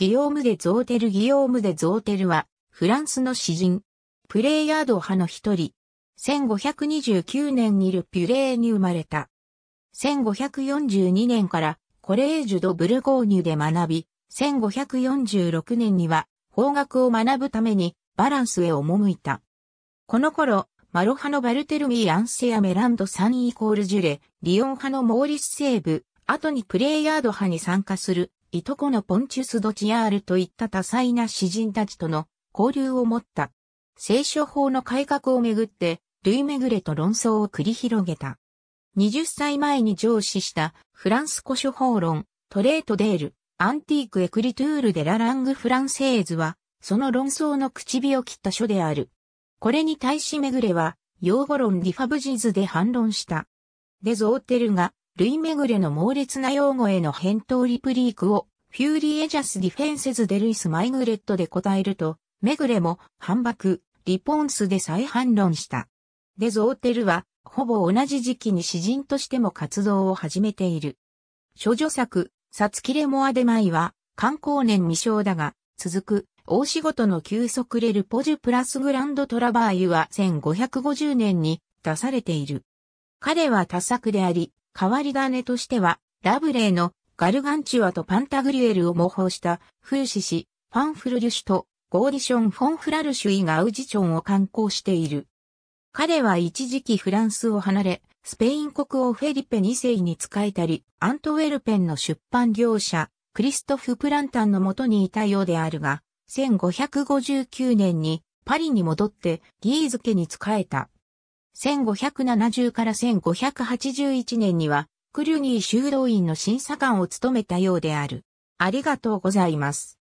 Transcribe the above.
ギヨーム・デ・ゾーテルギヨーム・デ・ゾーテルは、フランスの詩人、プレイヤード派の一人、1529年にル・ピュレーに生まれた。1542年からコレージュ・ド・ブルゴーニュで学び、1546年には法学を学ぶためにバランスへ赴いた。この頃、マロ派のバルテルミー・アンセア・メランド・サン・イコール・ジュレ、リオン派のモーリス・セーブ、後にプレイヤード派に参加するいとこのポンチュス・ドチアールといった多彩な詩人たちとの交流を持った。聖書法の改革をめぐって、ルイ・メグレと論争を繰り広げた。20歳前に上司したフランス古書法論、トレート・デール、アンティーク・エクリトゥール・デ・ラ・ラング・フランセーズは、その論争の口火を切った書である。これに対しメグレは、用語論ディファブジズで反論した。デ・ゾーテルが、ルイ・メグレの猛烈な用語への返答リプリークを、フューリー・エジャスディフェンセズデルイスマイグレットで答えると、メグレも反駁、リポンスで再反論した。デゾーテルは、ほぼ同じ時期に詩人としても活動を始めている。諸女作、サツキレモアデマイは、観光年未詳だが、続く、大仕事の休息レルポジュプラスグランドトラバーユは1550年に出されている。彼は多作であり、代わり種としては、ラブレーのガルガンチュアとパンタグリュエルを模倣したフーシシ、ファンフルリュシュとゴーディション・フォン・フラルシュイがアウジチョンを観光している。彼は一時期フランスを離れ、スペイン国王フェリペ2世に仕えたり、アントウェルペンの出版業者、クリストフ・プランタンのもとにいたようであるが、1559年にパリに戻ってギーズ家に仕えた。1570から1581年には、クリュニー修道院の審査官を務めたようである。ありがとうございます。